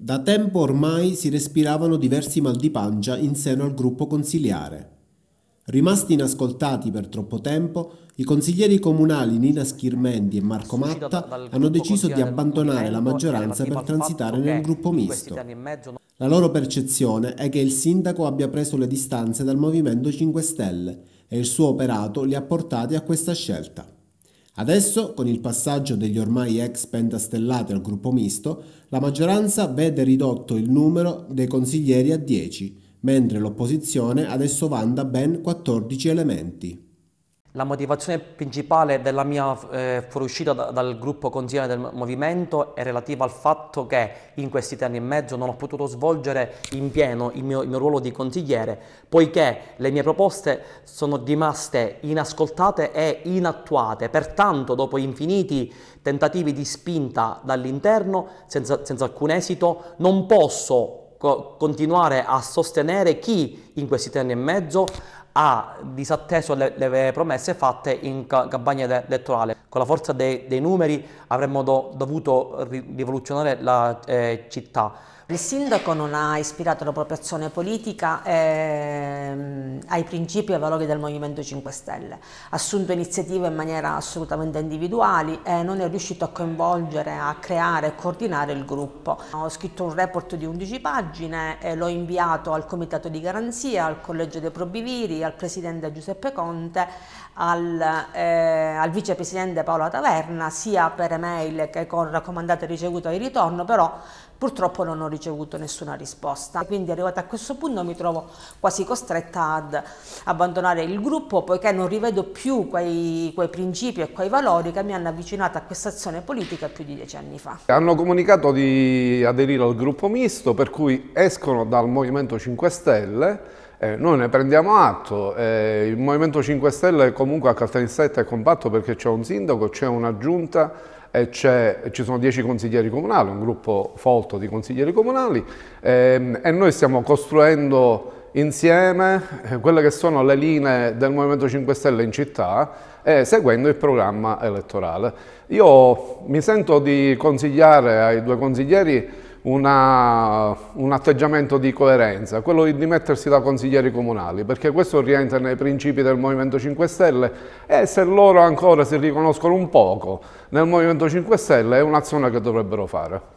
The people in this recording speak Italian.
Da tempo ormai si respiravano diversi mal di pancia in seno al gruppo consiliare. Rimasti inascoltati per troppo tempo, i consiglieri comunali Nina Schirmendi e Marco Matta hanno deciso di abbandonare la maggioranza per transitare nel gruppo misto. La loro percezione è che il sindaco abbia preso le distanze dal Movimento 5 Stelle e il suo operato li ha portati a questa scelta. Adesso, con il passaggio degli ormai ex pentastellati al gruppo misto, la maggioranza vede ridotto il numero dei consiglieri a 10, mentre l'opposizione adesso vanta ben 14 elementi. La motivazione principale della mia eh, fuoriuscita da, dal gruppo consigliere del movimento è relativa al fatto che in questi tre anni e mezzo non ho potuto svolgere in pieno il mio, il mio ruolo di consigliere, poiché le mie proposte sono rimaste inascoltate e inattuate. Pertanto, dopo infiniti tentativi di spinta dall'interno, senza, senza alcun esito, non posso continuare a sostenere chi in questi tre anni e mezzo ha disatteso le, le promesse fatte in campagna elettorale con la forza dei, dei numeri avremmo do, dovuto rivoluzionare la eh, città. Il sindaco non ha ispirato la propria azione politica ehm, ai principi e ai valori del Movimento 5 Stelle, ha assunto iniziative in maniera assolutamente individuale e non è riuscito a coinvolgere, a creare e coordinare il gruppo. Ho scritto un report di 11 pagine e eh, l'ho inviato al Comitato di Garanzia, al Collegio dei Probiviri, al Presidente Giuseppe Conte, al, eh, al Vicepresidente Paola Taverna sia per email che con raccomandate ricevute di ritorno, però purtroppo non ho ricevuto nessuna risposta. Quindi arrivata a questo punto mi trovo quasi costretta ad abbandonare il gruppo poiché non rivedo più quei, quei principi e quei valori che mi hanno avvicinato a questa azione politica più di dieci anni fa. Hanno comunicato di aderire al gruppo misto per cui escono dal Movimento 5 Stelle eh, noi ne prendiamo atto, eh, il Movimento 5 Stelle comunque a Caltanissetta è compatto perché c'è un sindaco sindaco, c'è una giunta e ci sono dieci consiglieri comunali, un gruppo folto di consiglieri comunali ehm, e noi stiamo costruendo insieme eh, quelle che sono le linee del Movimento 5 Stelle in città e eh, seguendo il programma elettorale. Io mi sento di consigliare ai due consiglieri una, un atteggiamento di coerenza, quello di dimettersi da consiglieri comunali, perché questo rientra nei principi del Movimento 5 Stelle e se loro ancora si riconoscono un poco nel Movimento 5 Stelle è un'azione che dovrebbero fare.